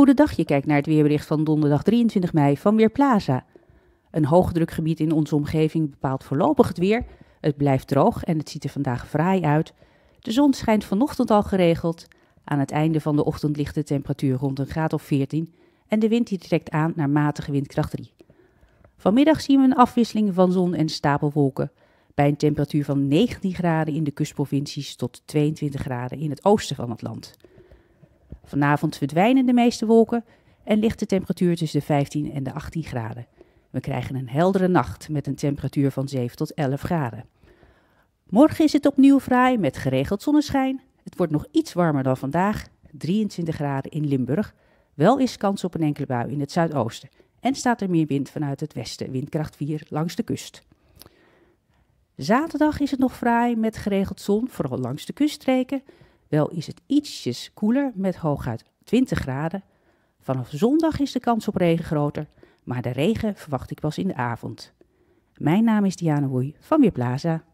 Goedendag, je kijkt naar het weerbericht van donderdag 23 mei van Weerplaza. Een hoogdrukgebied in onze omgeving bepaalt voorlopig het weer. Het blijft droog en het ziet er vandaag fraai uit. De zon schijnt vanochtend al geregeld. Aan het einde van de ochtend ligt de temperatuur rond een graad of 14 en de wind die trekt aan naar matige windkracht 3. Vanmiddag zien we een afwisseling van zon en stapelwolken bij een temperatuur van 19 graden in de kustprovincies tot 22 graden in het oosten van het land. Vanavond verdwijnen de meeste wolken en ligt de temperatuur tussen de 15 en de 18 graden. We krijgen een heldere nacht met een temperatuur van 7 tot 11 graden. Morgen is het opnieuw fraai met geregeld zonneschijn. Het wordt nog iets warmer dan vandaag, 23 graden in Limburg. Wel is kans op een enkele bui in het zuidoosten. En staat er meer wind vanuit het westen, windkracht 4 langs de kust. Zaterdag is het nog fraai met geregeld zon, vooral langs de kuststreken. Wel is het ietsjes koeler met hooguit 20 graden. Vanaf zondag is de kans op regen groter, maar de regen verwacht ik pas in de avond. Mijn naam is Diana Woei van Weerplaza.